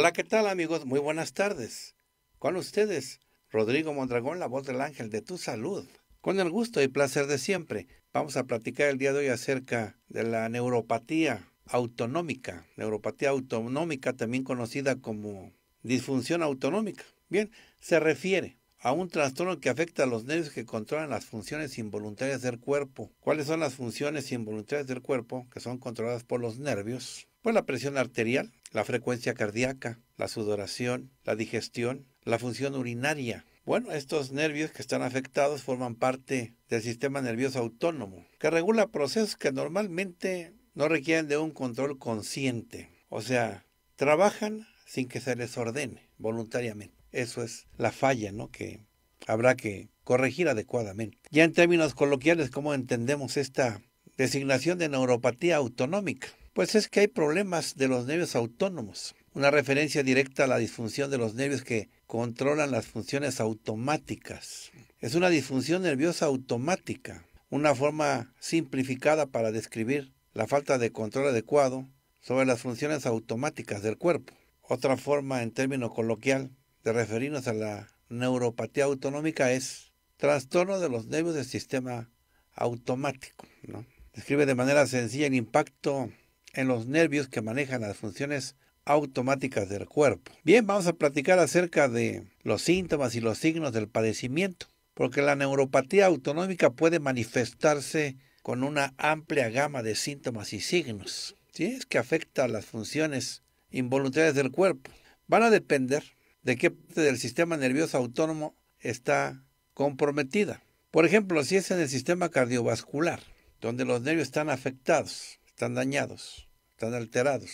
Hola, ¿qué tal amigos? Muy buenas tardes. Con ustedes, Rodrigo Mondragón, la voz del ángel de tu salud. Con el gusto y placer de siempre, vamos a platicar el día de hoy acerca de la neuropatía autonómica, neuropatía autonómica también conocida como disfunción autonómica. Bien, se refiere a un trastorno que afecta a los nervios que controlan las funciones involuntarias del cuerpo. ¿Cuáles son las funciones involuntarias del cuerpo que son controladas por los nervios? Pues la presión arterial, la frecuencia cardíaca, la sudoración, la digestión, la función urinaria. Bueno, estos nervios que están afectados forman parte del sistema nervioso autónomo, que regula procesos que normalmente no requieren de un control consciente. O sea, trabajan sin que se les ordene voluntariamente. Eso es la falla, ¿no? Que habrá que corregir adecuadamente. Ya en términos coloquiales, ¿cómo entendemos esta designación de neuropatía autonómica? Pues es que hay problemas de los nervios autónomos, una referencia directa a la disfunción de los nervios que controlan las funciones automáticas. Es una disfunción nerviosa automática, una forma simplificada para describir la falta de control adecuado sobre las funciones automáticas del cuerpo. Otra forma en términos coloquial de referirnos a la neuropatía autonómica es trastorno de los nervios del sistema automático. ¿no? Describe de manera sencilla el impacto en los nervios que manejan las funciones automáticas del cuerpo. Bien, vamos a platicar acerca de los síntomas y los signos del padecimiento, porque la neuropatía autonómica puede manifestarse con una amplia gama de síntomas y signos. Si es que afecta a las funciones involuntarias del cuerpo, van a depender de qué parte del sistema nervioso autónomo está comprometida. Por ejemplo, si es en el sistema cardiovascular, donde los nervios están afectados, están dañados, están alterados.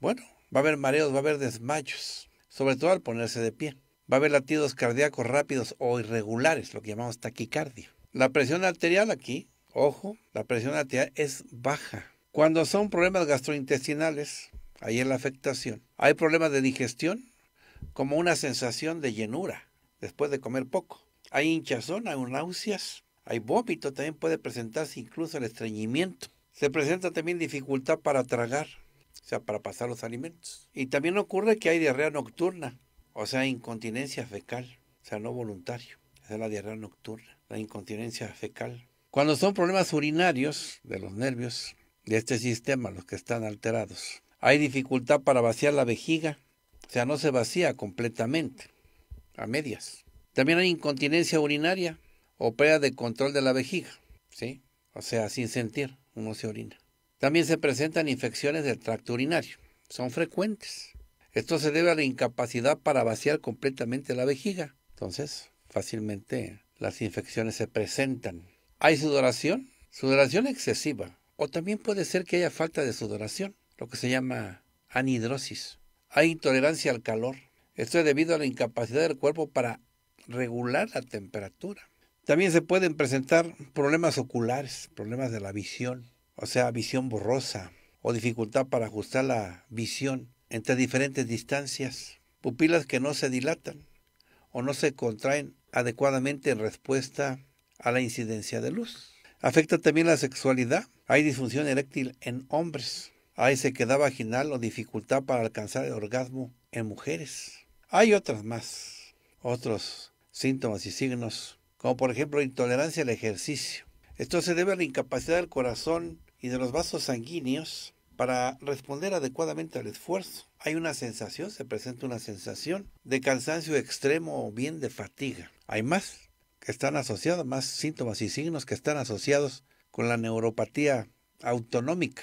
Bueno, va a haber mareos, va a haber desmayos, sobre todo al ponerse de pie. Va a haber latidos cardíacos rápidos o irregulares, lo que llamamos taquicardia. La presión arterial aquí, ojo, la presión arterial es baja. Cuando son problemas gastrointestinales, ahí es la afectación. Hay problemas de digestión, como una sensación de llenura después de comer poco. Hay hinchazón, hay náuseas, hay vómito, también puede presentarse incluso el estreñimiento. Se presenta también dificultad para tragar, o sea, para pasar los alimentos. Y también ocurre que hay diarrea nocturna, o sea, incontinencia fecal, o sea, no voluntario. Esa es la diarrea nocturna, la incontinencia fecal. Cuando son problemas urinarios de los nervios, de este sistema, los que están alterados, hay dificultad para vaciar la vejiga, o sea, no se vacía completamente, a medias. También hay incontinencia urinaria o pérdida de control de la vejiga, ¿sí? O sea, sin sentir, uno se orina. También se presentan infecciones del tracto urinario. Son frecuentes. Esto se debe a la incapacidad para vaciar completamente la vejiga. Entonces, fácilmente las infecciones se presentan. Hay sudoración, sudoración excesiva, o también puede ser que haya falta de sudoración, lo que se llama anhidrosis. Hay intolerancia al calor. Esto es debido a la incapacidad del cuerpo para regular la temperatura. También se pueden presentar problemas oculares, problemas de la visión, o sea, visión borrosa o dificultad para ajustar la visión entre diferentes distancias, pupilas que no se dilatan o no se contraen adecuadamente en respuesta a la incidencia de luz. Afecta también la sexualidad. Hay disfunción eréctil en hombres, hay sequedad vaginal o dificultad para alcanzar el orgasmo en mujeres. Hay otras más, otros síntomas y signos, como por ejemplo intolerancia al ejercicio. Esto se debe a la incapacidad del corazón y de los vasos sanguíneos para responder adecuadamente al esfuerzo. Hay una sensación, se presenta una sensación de cansancio extremo o bien de fatiga. Hay más que están asociados, más síntomas y signos que están asociados con la neuropatía autonómica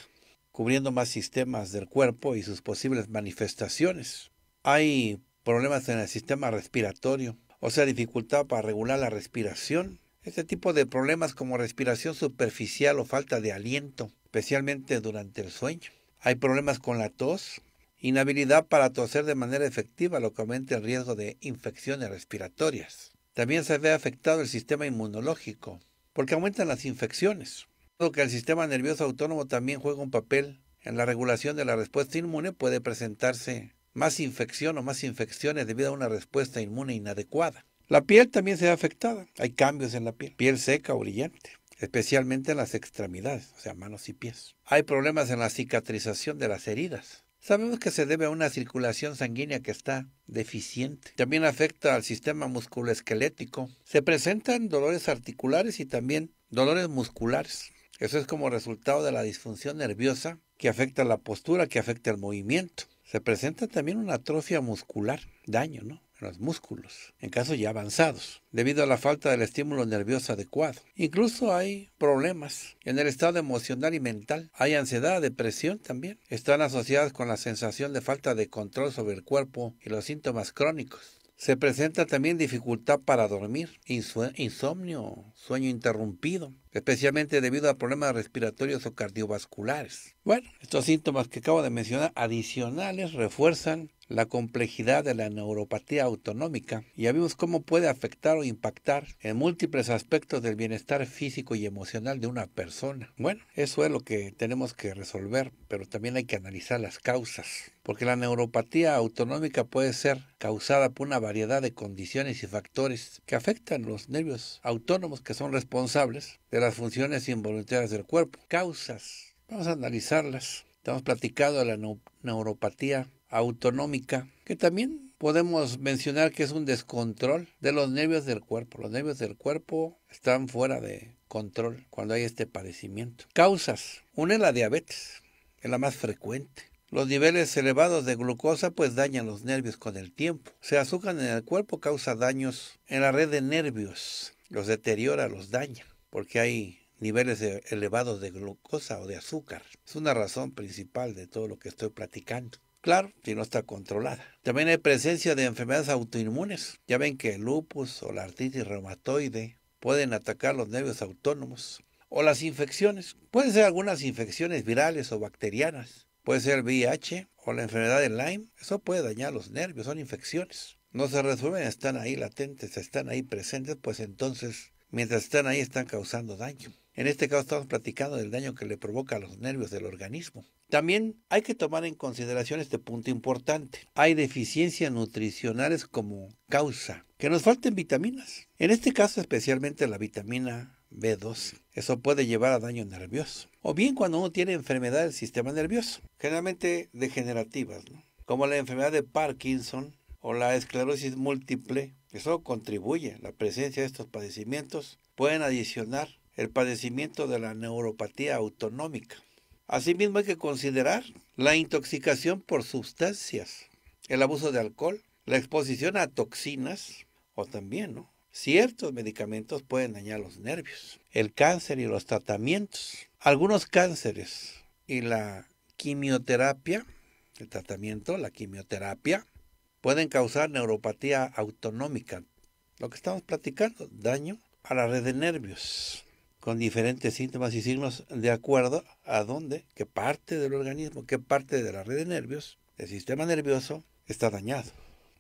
cubriendo más sistemas del cuerpo y sus posibles manifestaciones. Hay problemas en el sistema respiratorio, o sea, dificultad para regular la respiración. Este tipo de problemas como respiración superficial o falta de aliento, especialmente durante el sueño. Hay problemas con la tos, inhabilidad para toser de manera efectiva, lo que aumenta el riesgo de infecciones respiratorias. También se ve afectado el sistema inmunológico, porque aumentan las infecciones que el sistema nervioso autónomo también juega un papel en la regulación de la respuesta inmune, puede presentarse más infección o más infecciones debido a una respuesta inmune inadecuada. La piel también se ve afectada. Hay cambios en la piel, piel seca o brillante, especialmente en las extremidades, o sea, manos y pies. Hay problemas en la cicatrización de las heridas. Sabemos que se debe a una circulación sanguínea que está deficiente. También afecta al sistema musculoesquelético. Se presentan dolores articulares y también dolores musculares. Eso es como resultado de la disfunción nerviosa que afecta la postura, que afecta el movimiento. Se presenta también una atrofia muscular, daño, ¿no? En los músculos, en casos ya avanzados, debido a la falta del estímulo nervioso adecuado. Incluso hay problemas en el estado emocional y mental. Hay ansiedad, depresión también. Están asociadas con la sensación de falta de control sobre el cuerpo y los síntomas crónicos. Se presenta también dificultad para dormir, insomnio, sueño interrumpido, especialmente debido a problemas respiratorios o cardiovasculares. Bueno, estos síntomas que acabo de mencionar adicionales refuerzan la complejidad de la neuropatía autonómica y ya vimos cómo puede afectar o impactar en múltiples aspectos del bienestar físico y emocional de una persona. Bueno, eso es lo que tenemos que resolver, pero también hay que analizar las causas, porque la neuropatía autonómica puede ser causada por una variedad de condiciones y factores que afectan los nervios autónomos que son responsables de las funciones involuntarias del cuerpo. Causas. Vamos a analizarlas. Estamos platicando de la neuropatía autonómica, que también podemos mencionar que es un descontrol de los nervios del cuerpo. Los nervios del cuerpo están fuera de control cuando hay este padecimiento. Causas. Una es la diabetes, es la más frecuente. Los niveles elevados de glucosa pues dañan los nervios con el tiempo. Se azúcar en el cuerpo causa daños en la red de nervios, los deteriora, los daña porque hay niveles elevados de glucosa o de azúcar. Es una razón principal de todo lo que estoy platicando. Claro, si no está controlada. También hay presencia de enfermedades autoinmunes. Ya ven que el lupus o la artritis reumatoide pueden atacar los nervios autónomos. O las infecciones. Pueden ser algunas infecciones virales o bacterianas. Puede ser el VIH o la enfermedad de Lyme. Eso puede dañar los nervios, son infecciones. No se resuelven, están ahí latentes, están ahí presentes, pues entonces mientras están ahí están causando daño. En este caso estamos platicando del daño que le provoca a los nervios del organismo. También hay que tomar en consideración este punto importante. Hay deficiencias nutricionales como causa, que nos falten vitaminas. En este caso especialmente la vitamina B2. Eso puede llevar a daño nervioso. O bien cuando uno tiene enfermedad del sistema nervioso, generalmente degenerativas, como la enfermedad de Parkinson o la esclerosis múltiple eso contribuye. La presencia de estos padecimientos pueden adicionar el padecimiento de la neuropatía autonómica. Asimismo hay que considerar la intoxicación por sustancias, el abuso de alcohol, la exposición a toxinas o también ciertos medicamentos pueden dañar los nervios, el cáncer y los tratamientos. Algunos cánceres y la quimioterapia, el tratamiento, la quimioterapia, pueden causar neuropatía autonómica, lo que estamos platicando, daño a la red de nervios, con diferentes síntomas y signos de acuerdo a dónde, qué parte del organismo, qué parte de la red de nervios, el sistema nervioso, está dañado.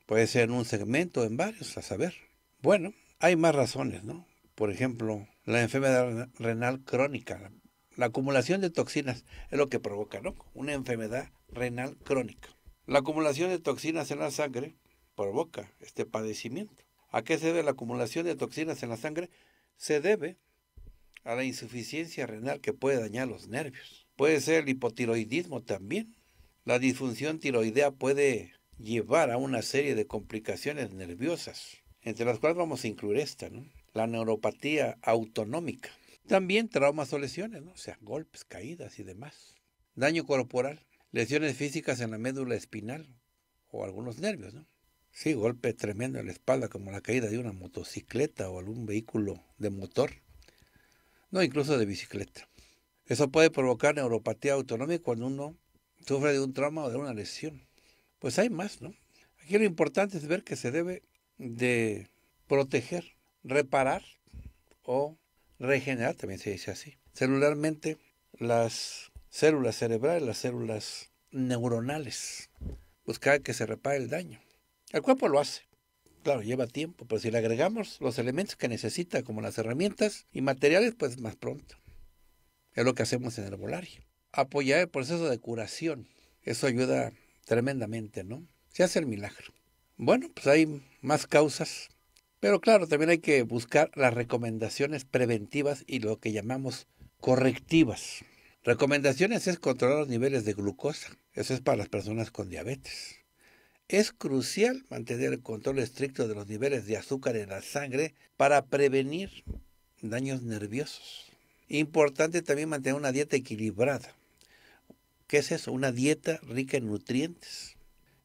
Puede ser en un segmento en varios, a saber. Bueno, hay más razones, ¿no? Por ejemplo, la enfermedad renal crónica, la acumulación de toxinas es lo que provoca, ¿no? Una enfermedad renal crónica. La acumulación de toxinas en la sangre provoca este padecimiento. ¿A qué se debe la acumulación de toxinas en la sangre? Se debe a la insuficiencia renal que puede dañar los nervios. Puede ser el hipotiroidismo también. La disfunción tiroidea puede llevar a una serie de complicaciones nerviosas, entre las cuales vamos a incluir esta, la neuropatía autonómica. También traumas o lesiones, ¿no? o sea, golpes, caídas y demás. Daño corporal, lesiones físicas en la médula espinal o algunos nervios, ¿no? Sí, golpe tremendo en la espalda, como la caída de una motocicleta o algún vehículo de motor, no incluso de bicicleta. Eso puede provocar neuropatía autonómica cuando uno sufre de un trauma o de una lesión. Pues hay más, ¿no? Aquí lo importante es ver que se debe de proteger, reparar o regenerar, también se dice así, celularmente las células cerebrales, las células neuronales, buscar pues que se repare el daño. El cuerpo lo hace. Claro, lleva tiempo, pero si le agregamos los elementos que necesita, como las herramientas y materiales, pues más pronto. Es lo que hacemos en el volario. Apoyar el proceso de curación. Eso ayuda tremendamente, ¿no? Se hace el milagro. Bueno, pues hay más causas, pero claro, también hay que buscar las recomendaciones preventivas y lo que llamamos correctivas. Recomendaciones es controlar los niveles de glucosa. Eso es para las personas con diabetes. Es crucial mantener el control estricto de los niveles de azúcar en la sangre para prevenir daños nerviosos. Importante también mantener una dieta equilibrada. ¿Qué es eso? Una dieta rica en nutrientes.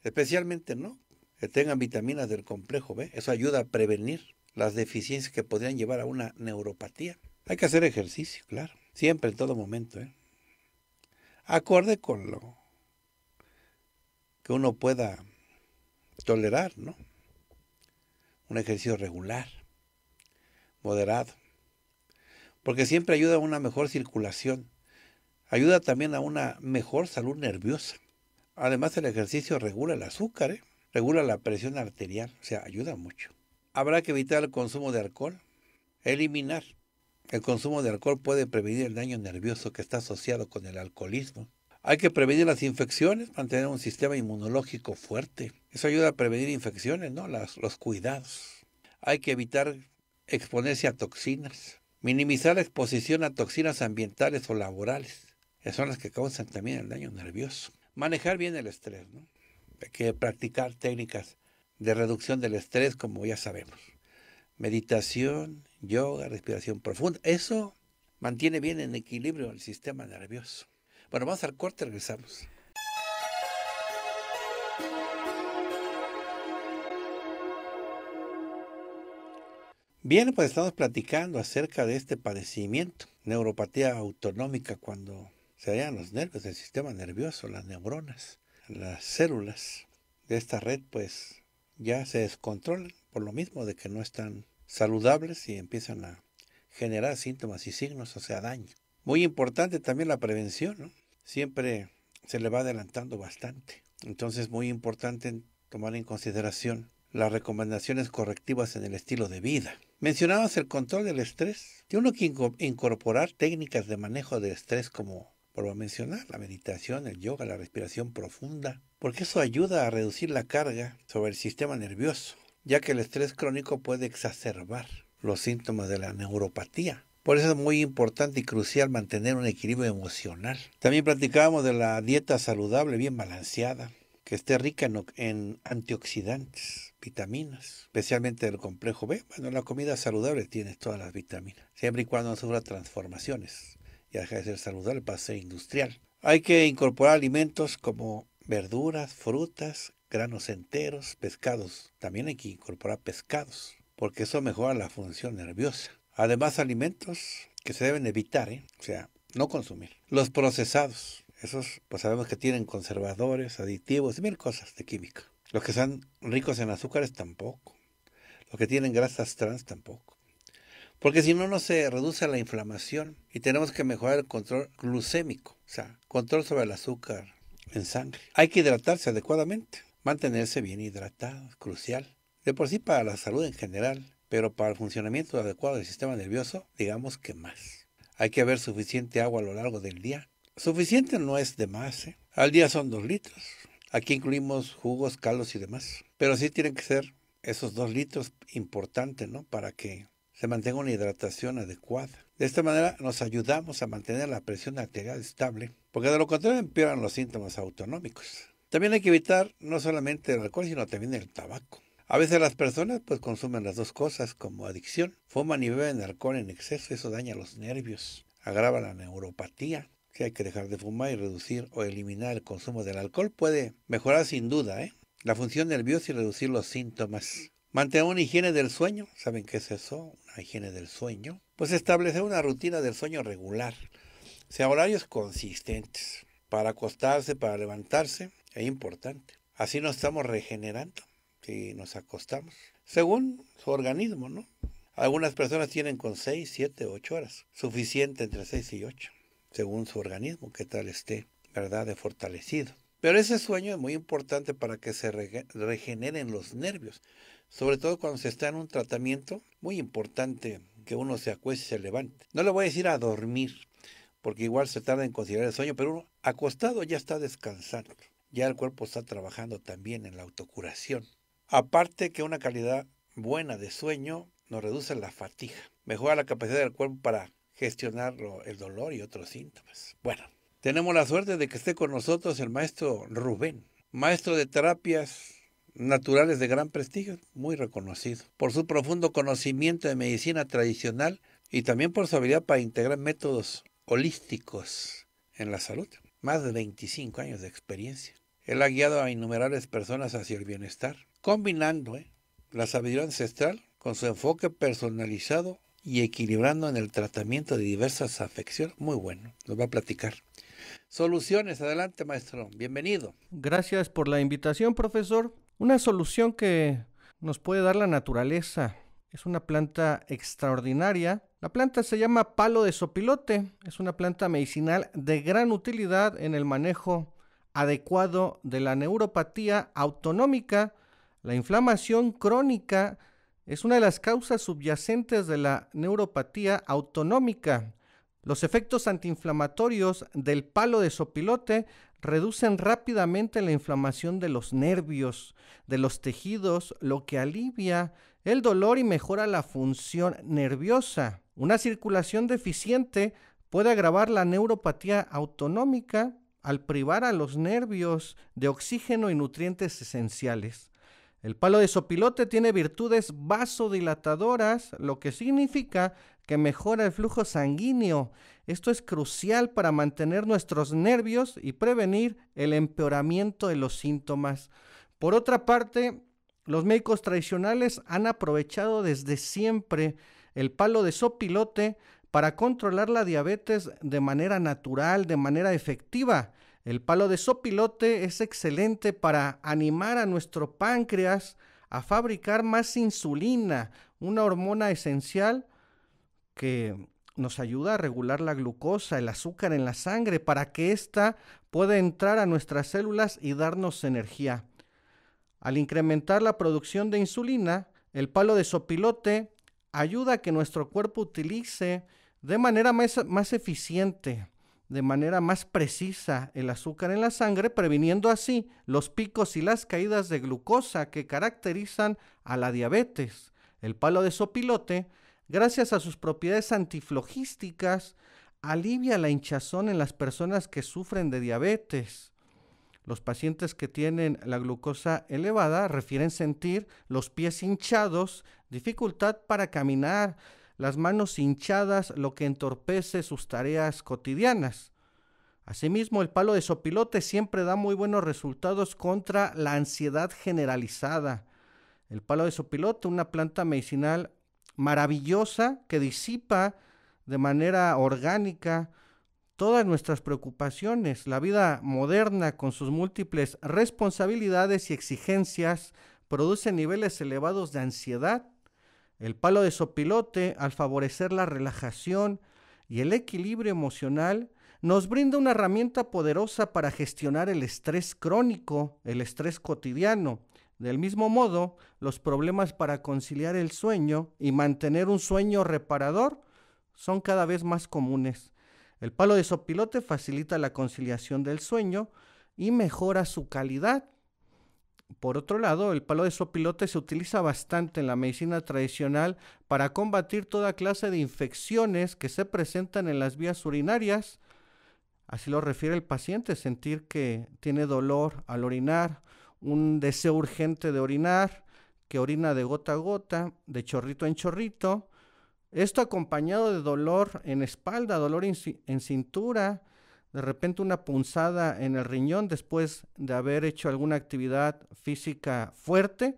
Especialmente, ¿no? Que tengan vitaminas del complejo B. Eso ayuda a prevenir las deficiencias que podrían llevar a una neuropatía. Hay que hacer ejercicio, claro. Siempre, en todo momento. ¿eh? acorde con lo que uno pueda tolerar, ¿no? Un ejercicio regular, moderado, porque siempre ayuda a una mejor circulación, ayuda también a una mejor salud nerviosa. Además el ejercicio regula el azúcar, ¿eh? regula la presión arterial, o sea, ayuda mucho. Habrá que evitar el consumo de alcohol, eliminar el consumo de alcohol puede prevenir el daño nervioso que está asociado con el alcoholismo. Hay que prevenir las infecciones, mantener un sistema inmunológico fuerte. Eso ayuda a prevenir infecciones, ¿no? los cuidados. Hay que evitar exponerse a toxinas. Minimizar la exposición a toxinas ambientales o laborales. Esas son las que causan también el daño nervioso. Manejar bien el estrés, ¿no? Hay que practicar técnicas de reducción del estrés, como ya sabemos meditación, yoga, respiración profunda. Eso mantiene bien en equilibrio el sistema nervioso. Bueno, vamos al corte, regresamos. Bien, pues estamos platicando acerca de este padecimiento, neuropatía autonómica, cuando se hallan los nervios del sistema nervioso, las neuronas, las células de esta red, pues ya se descontrolan por lo mismo de que no están saludables y empiezan a generar síntomas y signos, o sea, daño. Muy importante también la prevención, ¿no? Siempre se le va adelantando bastante. Entonces, muy importante tomar en consideración las recomendaciones correctivas en el estilo de vida. Mencionabas el control del estrés. Tiene uno que incorporar técnicas de manejo del estrés como, por mencionar, la meditación, el yoga, la respiración profunda, porque eso ayuda a reducir la carga sobre el sistema nervioso, ya que el estrés crónico puede exacerbar los síntomas de la neuropatía. Por eso es muy importante y crucial mantener un equilibrio emocional. También platicábamos de la dieta saludable, bien balanceada, que esté rica en, antioxidantes, vitaminas, especialmente del complejo B. Bueno, la comida saludable tiene todas las vitaminas, siempre y cuando no sufra transformaciones. Y deja de ser saludable para ser industrial. Hay que incorporar alimentos como verduras, frutas, granos enteros, pescados. También hay que incorporar pescados, porque eso mejora la función nerviosa. Además, alimentos que se deben evitar, ¿eh? o sea, no consumir. Los procesados, esos pues sabemos que tienen conservadores, aditivos, mil cosas de química. Los que son ricos en azúcares tampoco. Los que tienen grasas trans tampoco. Porque si no, no se reduce la inflamación y tenemos que mejorar el control glucémico, o sea, control sobre el azúcar en sangre. Hay que hidratarse adecuadamente. Mantenerse bien hidratado es crucial, de por sí para la salud en general, pero para el funcionamiento adecuado del sistema nervioso, digamos que más. Hay que haber suficiente agua a lo largo del día. Suficiente no es de más, ¿eh? al día son dos litros. Aquí incluimos jugos, caldos y demás. Pero sí tienen que ser esos dos litros importantes, ¿no? Para que se mantenga una hidratación adecuada. De esta manera nos ayudamos a mantener la presión arterial estable, porque de lo contrario empeoran los síntomas autonómicos. También hay que evitar no solamente el alcohol, sino también el tabaco. A veces las personas pues consumen las dos cosas como adicción. Fuman y beben alcohol en exceso, eso daña los nervios, agrava la neuropatía. Si hay que dejar de fumar y reducir o eliminar el consumo del alcohol puede mejorar sin duda ¿eh? la función nerviosa y reducir los síntomas. Mantener una higiene del sueño, ¿saben qué es eso? Una higiene del sueño. Pues establecer una rutina del sueño regular, sea, horarios consistentes para acostarse, para levantarse, es importante. Así nos estamos regenerando si nos acostamos, según su organismo, ¿no? Algunas personas tienen con 6, 7, 8 horas, suficiente entre 6 y 8, según su organismo, que tal esté, ¿verdad?, de fortalecido. Pero ese sueño es muy importante para que se regeneren los nervios, sobre todo cuando se está en un tratamiento muy importante que uno se acueste y se levante. No le voy a decir a dormir, porque igual se tarda en considerar el sueño, pero uno acostado ya está descansando ya el cuerpo está trabajando también en la autocuración. Aparte que una calidad buena de sueño nos reduce la fatiga, mejora la capacidad del cuerpo para gestionar el dolor y otros síntomas. Bueno, tenemos la suerte de que esté con nosotros el maestro Rubén, maestro de terapias naturales de gran prestigio, muy reconocido, por su profundo conocimiento de medicina tradicional y también por su habilidad para integrar métodos holísticos en la salud. Más de 25 años de experiencia. Él ha guiado a innumerables personas hacia el bienestar, combinando ¿eh? la sabiduría ancestral con su enfoque personalizado y equilibrando en el tratamiento de diversas afecciones. Muy bueno, nos va a platicar. Soluciones, adelante maestro, bienvenido. Gracias por la invitación, profesor. Una solución que nos puede dar la naturaleza. Es una planta extraordinaria. La planta se llama palo de sopilote. Es una planta medicinal de gran utilidad en el manejo adecuado de la neuropatía autonómica, la inflamación crónica es una de las causas subyacentes de la neuropatía autonómica. Los efectos antiinflamatorios del palo de sopilote reducen rápidamente la inflamación de los nervios, de los tejidos, lo que alivia el dolor y mejora la función nerviosa. Una circulación deficiente puede agravar la neuropatía autonómica al privar a los nervios de oxígeno y nutrientes esenciales. El palo de sopilote tiene virtudes vasodilatadoras, lo que significa que mejora el flujo sanguíneo. Esto es crucial para mantener nuestros nervios y prevenir el empeoramiento de los síntomas. Por otra parte, los médicos tradicionales han aprovechado desde siempre el palo de sopilote para controlar la diabetes de manera natural, de manera efectiva. El palo de sopilote es excelente para animar a nuestro páncreas a fabricar más insulina, una hormona esencial que nos ayuda a regular la glucosa, el azúcar en la sangre, para que ésta pueda entrar a nuestras células y darnos energía. Al incrementar la producción de insulina, el palo de sopilote ayuda a que nuestro cuerpo utilice de manera más, más eficiente, de manera más precisa el azúcar en la sangre, previniendo así los picos y las caídas de glucosa que caracterizan a la diabetes. El palo de sopilote, gracias a sus propiedades antiflogísticas, alivia la hinchazón en las personas que sufren de diabetes. Los pacientes que tienen la glucosa elevada refieren sentir los pies hinchados, dificultad para caminar, las manos hinchadas, lo que entorpece sus tareas cotidianas. Asimismo, el palo de sopilote siempre da muy buenos resultados contra la ansiedad generalizada. El palo de sopilote, una planta medicinal maravillosa que disipa de manera orgánica todas nuestras preocupaciones. La vida moderna, con sus múltiples responsabilidades y exigencias, produce niveles elevados de ansiedad el palo de sopilote, al favorecer la relajación y el equilibrio emocional, nos brinda una herramienta poderosa para gestionar el estrés crónico, el estrés cotidiano. Del mismo modo, los problemas para conciliar el sueño y mantener un sueño reparador son cada vez más comunes. El palo de sopilote facilita la conciliación del sueño y mejora su calidad por otro lado, el palo de sopilote se utiliza bastante en la medicina tradicional para combatir toda clase de infecciones que se presentan en las vías urinarias. Así lo refiere el paciente, sentir que tiene dolor al orinar, un deseo urgente de orinar, que orina de gota a gota, de chorrito en chorrito. Esto acompañado de dolor en espalda, dolor en, en cintura, de repente una punzada en el riñón después de haber hecho alguna actividad física fuerte,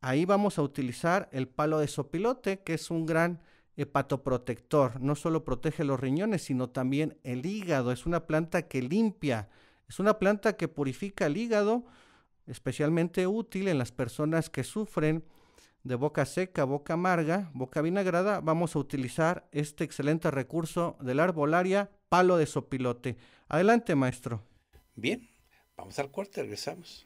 ahí vamos a utilizar el palo de sopilote, que es un gran hepatoprotector. No solo protege los riñones, sino también el hígado. Es una planta que limpia, es una planta que purifica el hígado, especialmente útil en las personas que sufren de boca seca, boca amarga, boca vinagrada. Vamos a utilizar este excelente recurso de arbolaria palo de sopilote. Adelante, maestro. Bien, vamos al corte, regresamos.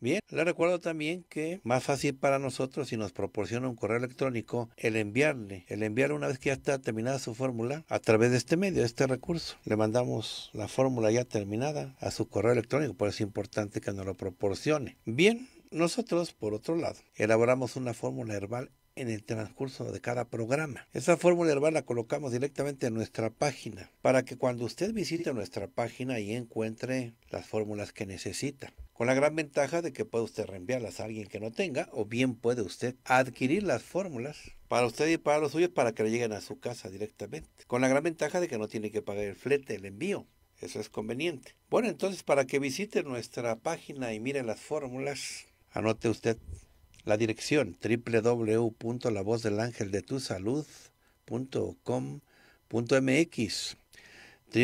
Bien, le recuerdo también que más fácil para nosotros si nos proporciona un correo electrónico el enviarle, el enviarle una vez que ya está terminada su fórmula a través de este medio, este recurso. Le mandamos la fórmula ya terminada a su correo electrónico, por eso es importante que nos lo proporcione. Bien, nosotros, por otro lado, elaboramos una fórmula herbal en el transcurso de cada programa. Esa fórmula herbal la colocamos directamente en nuestra página para que cuando usted visite nuestra página y encuentre las fórmulas que necesita. Con la gran ventaja de que puede usted reenviarlas a alguien que no tenga o bien puede usted adquirir las fórmulas para usted y para los suyos para que le lleguen a su casa directamente. Con la gran ventaja de que no tiene que pagar el flete, el envío. Eso es conveniente. Bueno, entonces para que visite nuestra página y mire las fórmulas, Anote usted la dirección www.lavozdelangeldetusalud.com.mx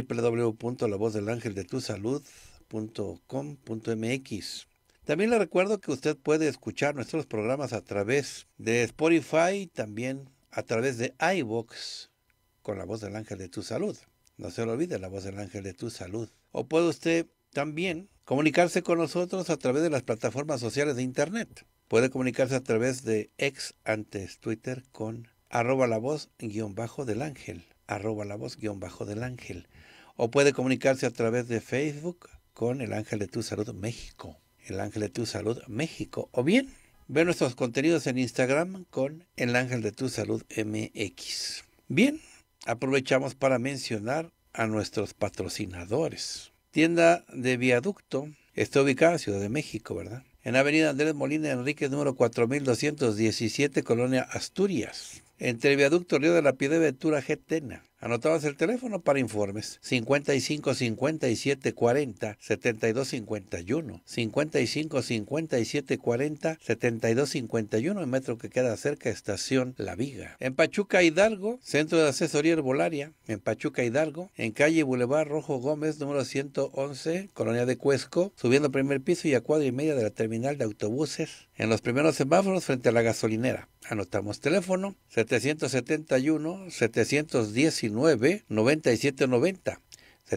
www.lavozdelangeldetusalud.com.mx También le recuerdo que usted puede escuchar nuestros programas a través de Spotify, también a través de iVox con la voz del ángel de tu salud. No se lo olvide la voz del ángel de tu salud. O puede usted también comunicarse con nosotros a través de las plataformas sociales de Internet. Puede comunicarse a través de ex antes Twitter con arroba la voz guión bajo del ángel, arroba la voz guión bajo del ángel. O puede comunicarse a través de Facebook con el ángel de tu salud México, el ángel de tu salud México. O bien, ver nuestros contenidos en Instagram con el ángel de tu salud MX. Bien, aprovechamos para mencionar a nuestros patrocinadores tienda de viaducto. Está ubicada en Ciudad de México, ¿verdad? En Avenida Andrés Molina Enrique, número 4217, Colonia Asturias entre el viaducto Río de la Piedra y Ventura Getena. Anotabas el teléfono para informes 55 57 40 72 55 57 40 72 el metro que queda cerca Estación La Viga. En Pachuca Hidalgo, Centro de Asesoría Herbolaria, en Pachuca Hidalgo, en calle Boulevard Rojo Gómez, número 111, Colonia de Cuesco, subiendo primer piso y a cuadra y media de la terminal de autobuses, en los primeros semáforos frente a la gasolinera. Anotamos teléfono 771-719-9790.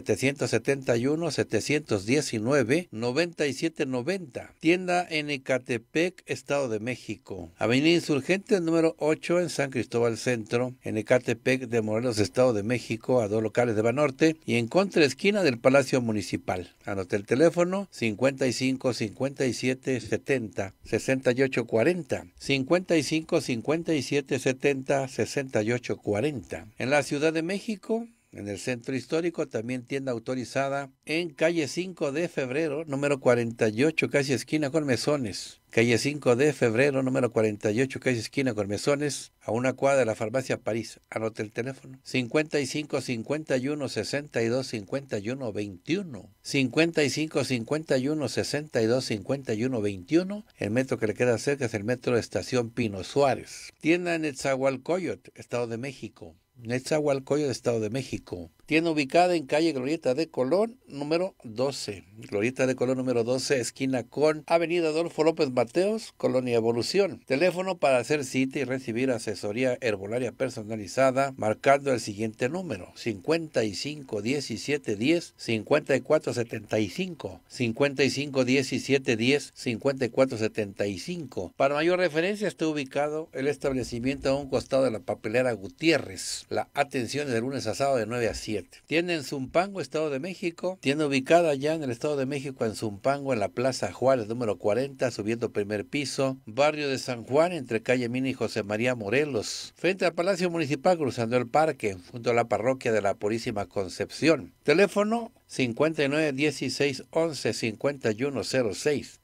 771 719 9790. Tienda en Ecatepec, Estado de México. Avenida Insurgente número 8 en San Cristóbal Centro, en Ecatepec de Morelos, Estado de México, a dos locales de Banorte y en contra esquina del Palacio Municipal. Anote el teléfono 55 57 70 68 40 55 57 70 68 40. En la Ciudad de México en el centro histórico, también tienda autorizada en calle 5 de febrero, número 48, casi esquina con mesones calle 5 de febrero, número 48, calle esquina Cormezones, a una cuadra de la farmacia París. Anote el teléfono. 55 51 62 51 21. 55 51 62 51 21. El metro que le queda cerca es el metro de Estación Pino Suárez. Tienda en Etzahualcoyot, Estado de México. Netzahualcoyo, Estado de México. Tienda ubicada en calle Glorieta de Colón, número 12. Glorieta de Colón, número 12, esquina con Avenida Adolfo López Mateos, Colonia Evolución. Teléfono para hacer cita y recibir asesoría herbolaria personalizada marcando el siguiente número 55 17 10 54 75 55 17 10 54 75. Para mayor referencia está ubicado el establecimiento a un costado de la papelera Gutiérrez. La atención es de lunes a sábado de 9 a 7. Tiene en Zumpango, Estado de México. Tiene ubicada ya en el Estado de México en Zumpango en la Plaza Juárez número 40 subiendo primer piso, barrio de San Juan, entre calle Mina y José María Morelos, frente al Palacio Municipal, cruzando el parque, junto a la parroquia de la Purísima Concepción. Teléfono 16 11 5106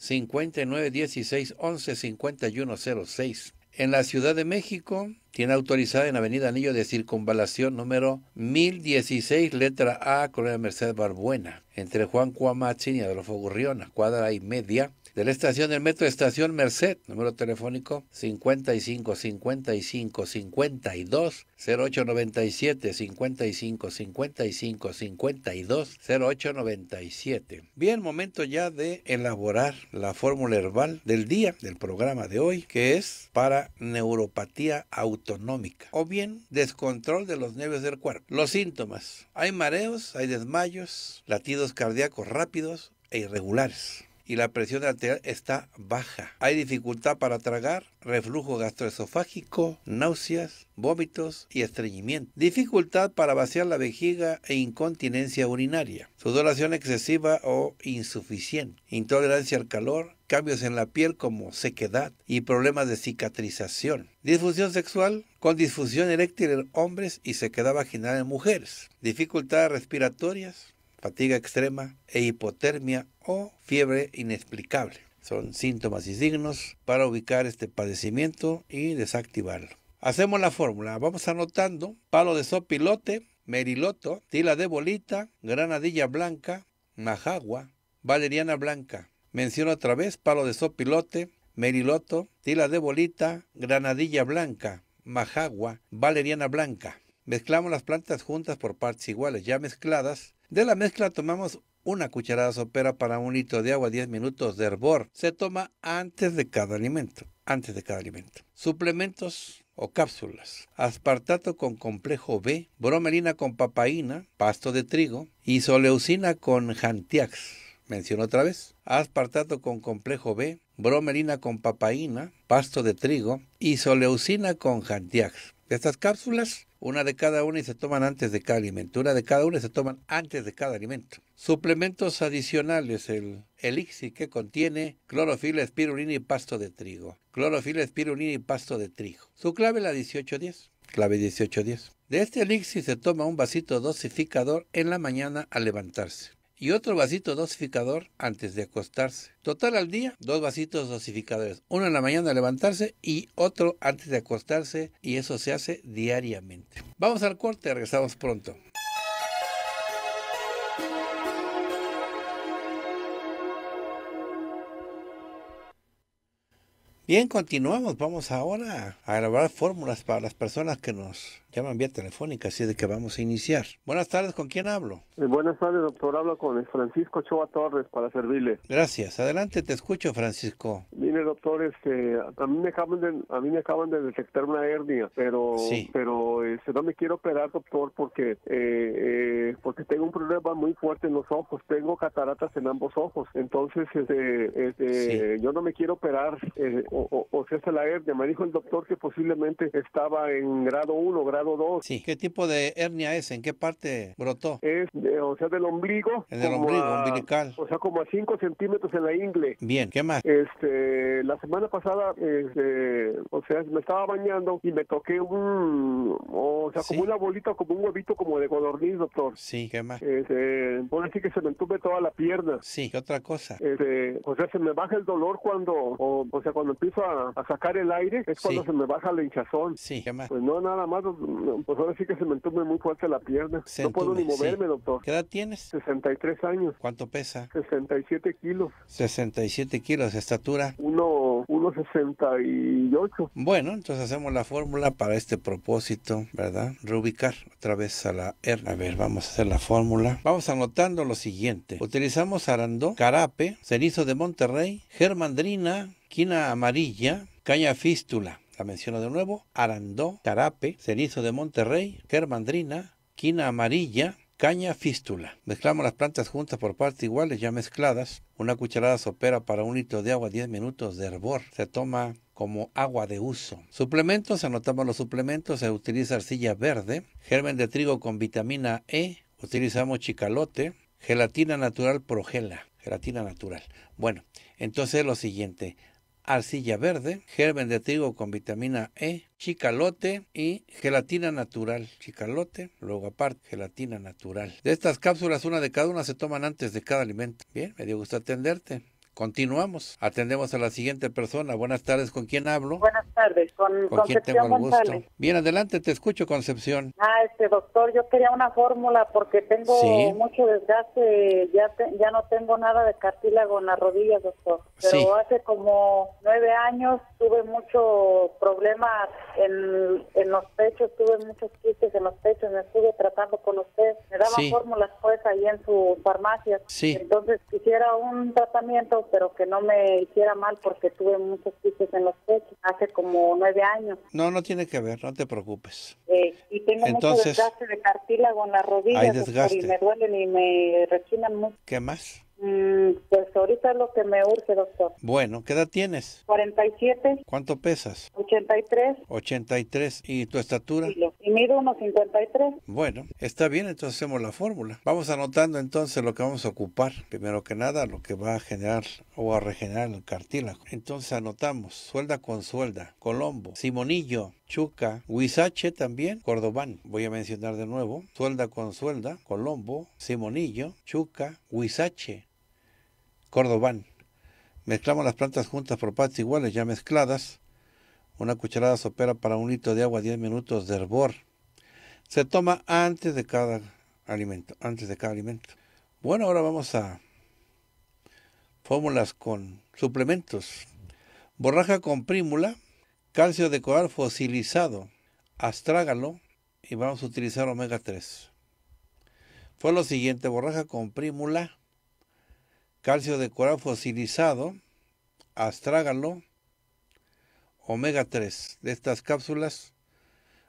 16 11 5106 en la Ciudad de México, tiene autorizada en Avenida Anillo de Circunvalación número 1016, letra A, Colonia Merced Barbuena, entre Juan Cuamachin y Adolfo a cuadra y media de la estación del metro Estación Merced, número telefónico 55 55 52 0897 55 55 52 0897. Bien, momento ya de elaborar la fórmula herbal del día del programa de hoy, que es para neuropatía autónoma autonómica o bien descontrol de los nervios del cuerpo. Los síntomas. Hay mareos, hay desmayos, latidos cardíacos rápidos e irregulares y la presión arterial está baja. Hay dificultad para tragar, reflujo gastroesofágico, náuseas, vómitos y estreñimiento. Dificultad para vaciar la vejiga e incontinencia urinaria. Sudoración excesiva o insuficiente. Intolerancia al calor, cambios en la piel como sequedad y problemas de cicatrización. Disfunción sexual con disfunción eréctil en hombres y sequedad vaginal en mujeres. Dificultades respiratorias, fatiga extrema e hipotermia o fiebre inexplicable. Son síntomas y signos para ubicar este padecimiento y desactivarlo. Hacemos la fórmula. Vamos anotando palo de sopilote, meriloto, tila de bolita, granadilla blanca, majagua, valeriana blanca, Menciono otra vez palo de sopilote, meriloto, tila de bolita, granadilla blanca, majagua, valeriana blanca. Mezclamos las plantas juntas por partes iguales, ya mezcladas. De la mezcla tomamos una cucharada sopera para un litro de agua, 10 minutos de hervor. Se toma antes de cada alimento, antes de cada alimento. Suplementos o cápsulas. Aspartato con complejo B, bromelina con papaína, pasto de trigo, y soleucina con jantiax menciono otra vez, aspartato con complejo B, bromelina con papaína, pasto de trigo y soleucina con De Estas cápsulas, una de cada una y se toman antes de cada alimento, una de cada una y se toman antes de cada alimento. Suplementos adicionales, el elixir que contiene clorofila, espirulina y pasto de trigo. Clorofila, espirulina y pasto de trigo. Su clave la 1810, clave 1810. De este elixir se toma un vasito dosificador en la mañana al levantarse y otro vasito dosificador antes de acostarse. Total al día, dos vasitos dosificadores, uno en la mañana al levantarse y otro antes de acostarse y eso se hace diariamente. Vamos al corte, regresamos pronto. Bien, continuamos. Vamos ahora a grabar fórmulas para las personas que nos Llaman vía telefónica, así de que vamos a iniciar. Buenas tardes, ¿con quién hablo? Eh, buenas tardes, doctor. Hablo con Francisco Choa Torres para servirle. Gracias. Adelante, te escucho, Francisco. Mire, doctor, este, a, mí me acaban de, me acaban de detectar una hernia, pero, pero este, no me quiero operar, doctor, porque, eh, eh, porque tengo un problema muy fuerte en los ojos. Tengo cataratas en ambos ojos. Entonces, este, este, yo no me quiero operar o, o, hace la hernia. Me dijo el doctor que posiblemente estaba en grado 1, grado Sí. ¿Qué tipo de hernia es? ¿En qué parte brotó? Es, o sea, del ombligo. El ombligo, O sea, como a 5 centímetros en la ingle. Bien, ¿qué más? Este, la semana pasada, este, o sea, me estaba bañando y me toqué un o sea, como una bolita, como un huevito como de codorniz, doctor. Sí, qué más. Este, por decir que se me entume toda la pierna. Sí, ¿qué otra cosa? Este, o sea, se me baja el dolor cuando, o, o sea, cuando empiezo a, sacar el aire, es cuando se me baja la hinchazón. Sí, qué más. Pues no, nada más, pues ahora sí que se me entume muy fuerte la pierna. no puedo ni moverme, doctor. ¿Qué edad tienes? 63 años. ¿Cuánto pesa? 67 kilos. 67 kilos, estatura. 1,68. bueno, entonces hacemos la fórmula para este propósito, ¿verdad? Reubicar otra vez a la R. A ver, vamos a hacer la fórmula. Vamos anotando lo siguiente. Utilizamos arandó, carape, cenizo de Monterrey, germandrina, quina amarilla, caña fístula. La menciono de nuevo. Arandó, carape, cenizo de Monterrey, germandrina, quina amarilla, caña fístula. Mezclamos las plantas juntas por partes iguales, ya mezcladas. Una cucharada sopera para un litro de agua, 10 minutos de hervor. Se toma como agua de uso. Suplementos, anotamos los suplementos, se utiliza arcilla verde, germen de trigo con vitamina E, utilizamos chicalote, gelatina natural progela, gelatina natural. Bueno, entonces lo siguiente, arcilla verde, germen de trigo con vitamina E, chicalote y gelatina natural. Chicalote, luego aparte, gelatina natural. De estas cápsulas, una de cada una se toman antes de cada alimento. Bien, me dio gusto atenderte. Continuamos. Atendemos a la siguiente persona. Buenas tardes, ¿con quién hablo? Buenas tardes, con, Concepción Bien, adelante, te escucho, Concepción. Ah, este doctor, yo quería una fórmula porque tengo mucho desgaste, ya ya no tengo nada de cartílago en las rodillas, doctor. Pero hace como nueve años tuve mucho problemas en, los pechos, tuve muchos quistes en los pechos, me estuve tratando con usted, me daban fórmulas pues ahí en su farmacia. Sí. Entonces quisiera un tratamiento pero que no me hiciera mal porque tuve muchos pisos en los pechos hace como nueve años. No, no tiene que ver, no te preocupes. Eh, y tengo Entonces, mucho desgaste de cartílago en las rodillas. Y me duelen y me rechinan mucho. ¿Qué más? Mm, pues ahorita lo que me urge, doctor. Bueno, ¿qué edad tienes? 47. ¿Cuánto pesas? 83. 83. ¿Y tu estatura? Y mido unos Bueno, está bien, entonces hacemos la fórmula. Vamos anotando entonces lo que vamos a ocupar. Primero que nada, lo que va a generar o a regenerar el cartílago. Entonces anotamos suelda con suelda, Colombo, Simonillo, Chuca, Huizache también, Cordobán. Voy a mencionar de nuevo, suelda con suelda, Colombo, Simonillo, Chuca, Huizache, cordobán. Mezclamos las plantas juntas por partes iguales, ya mezcladas. Una cucharada sopera para un litro de agua, 10 minutos de hervor. Se toma antes de cada alimento, antes de cada alimento. Bueno, ahora vamos a fórmulas con suplementos. Borraja con prímula, calcio de coral fosilizado, astrágalo y vamos a utilizar omega 3. Fue lo siguiente, borraja con prímula, calcio de coral fosilizado, astrágalo, omega 3. De estas cápsulas,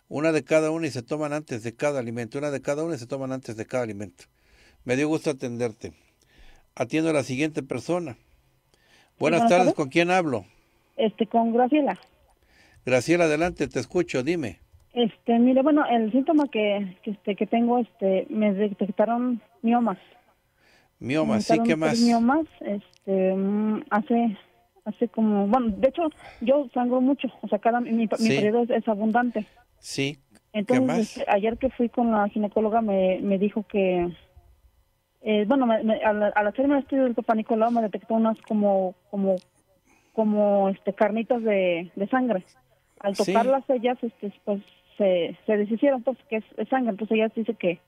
una de cada una y se toman antes de cada alimento. Una de cada una y se toman antes de cada alimento. Me dio gusto atenderte. Atiendo a la siguiente persona. Buenas, tardes. ¿con quién hablo? Este, con Graciela. Graciela, adelante, te escucho, dime. Este, mire, bueno, el síntoma que, que este, tengo, este, me detectaron miomas. Miomas, sí, ¿qué más? Miomas, este, hace, hace como, bueno, de hecho, yo sangro mucho, o sea, cada, mi, periodo es, abundante. Sí, Entonces, ¿Qué más? Este, ayer que fui con la ginecóloga me, me dijo que, eh, bueno, me, me, al, hacerme el estudio del Copanicolado me detectó unas como, como, como, este, carnitas de, sangre. Al tocarlas ellas, este, pues, se, se deshicieron, entonces, pues, que es, es sangre, entonces ella dice que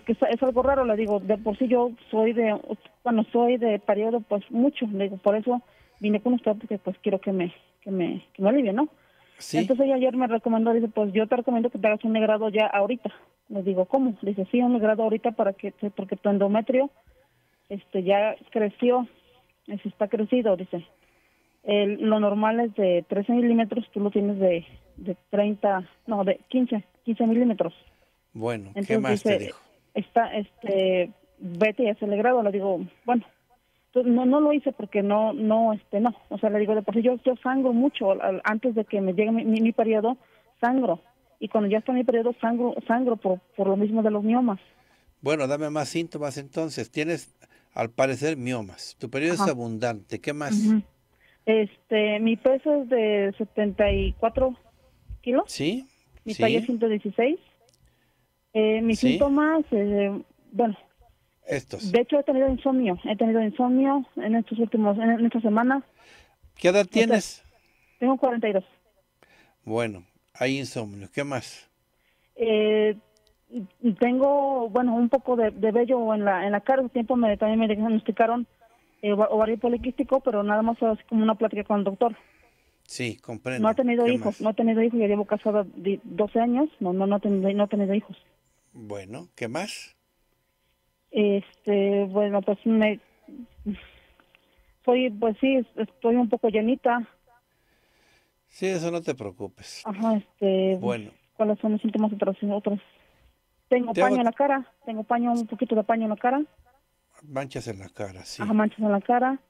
que es algo raro, le digo, de por sí yo soy de, bueno, soy de periodo pues mucho, le digo, por eso vine con usted porque pues quiero que me, que me, que me alivie, ¿no? ¿Sí? Entonces ella ayer me recomendó, dice, pues yo te recomiendo que te hagas un negrado ya ahorita. Le digo, ¿cómo? dice, sí, un negrado ahorita para que, porque tu endometrio este ya creció, está crecido, dice. lo normal es de 13 milímetros, tú lo tienes de, de 30, no, de 15, 15 milímetros. Bueno, ¿qué más te dijo? está, este, vete y el grado. Le digo, bueno, no no lo hice porque no no este no o sea le digo de por yo yo sangro mucho antes de que me llegue mi, mi, periodo sangro y cuando ya está mi periodo sangro sangro por, por lo mismo de los miomas bueno dame más síntomas entonces tienes al parecer miomas tu periodo es abundante qué más este mi peso es de 74 kilos sí mi talla es 116 eh, mis síntomas, eh, bueno, estos. De hecho, he tenido insomnio. He tenido insomnio en estos últimos, en estas semanas. ¿Qué edad este, tienes? Tengo 42. Bueno, hay insomnio. ¿Qué más? Eh, tengo, bueno, un poco de, vello en la, en la cara. Un tiempo me, también me diagnosticaron eh, ovario poliquístico, pero nada más como una plática con el doctor. Sí, comprendo. No he tenido hijos, no he tenido hijos. ya llevo casada 12 años. No, no, no, no he tenido hijos. Bueno, ¿qué más? Este, bueno, pues me soy pues sí, estoy un poco llenita. Sí, eso no te preocupes. Ajá, este, bueno. ¿Cuáles son los síntomas de otros? Tengo paño en la cara, tengo paño, un poquito de paño en la cara. Manchas en la cara, sí. Ajá, manchas en la cara.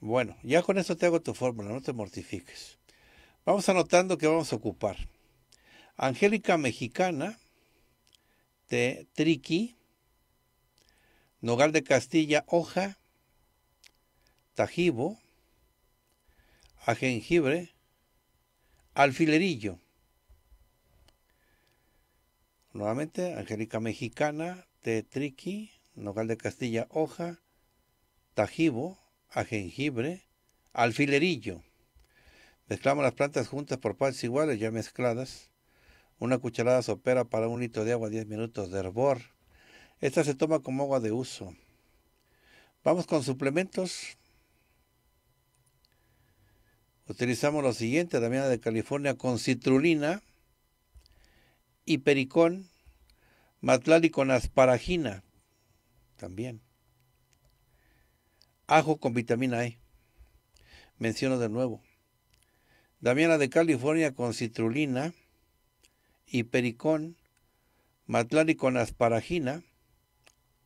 Bueno, ya con eso te hago tu fórmula, no te mortifiques. Vamos anotando que vamos a ocupar. Angélica Mexicana, de este, Triqui, Nogal de Castilla Hoja, Tajibo, a jengibre, alfilerillo. Nuevamente, Angélica Mexicana, triqui, Nogal de Castilla Hoja, Tajibo, a jengibre, alfilerillo. Mezclamos las plantas juntas por partes iguales, ya mezcladas una cucharada sopera para un litro de agua, 10 minutos de hervor. Esta se toma como agua de uso. Vamos con suplementos. Utilizamos lo siguiente, Damiana de California, con citrulina, Hipericón. matlali con asparagina, también. Ajo con vitamina E. Menciono de nuevo. Damiana de California con citrulina, y pericón, asparagina,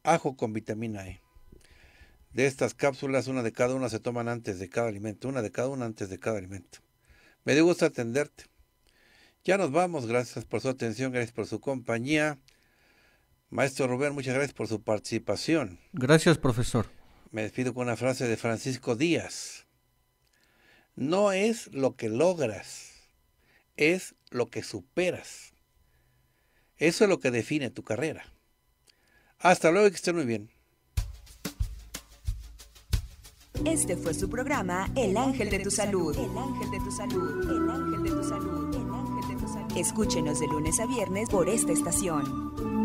ajo con vitamina E. De estas cápsulas, una de cada una se toman antes de cada alimento, una de cada una antes de cada alimento. Me dio gusto atenderte. Ya nos vamos, gracias por su atención, gracias por su compañía. Maestro Rubén, muchas gracias por su participación. Gracias, profesor. Me despido con una frase de Francisco Díaz. No es lo que logras, es lo que superas. Eso es lo que define tu carrera. Hasta luego, y que estén muy bien. Este fue su programa El Ángel de tu Salud. El Ángel de tu Salud. El Ángel de tu Salud. Escúchenos de lunes a viernes por esta estación.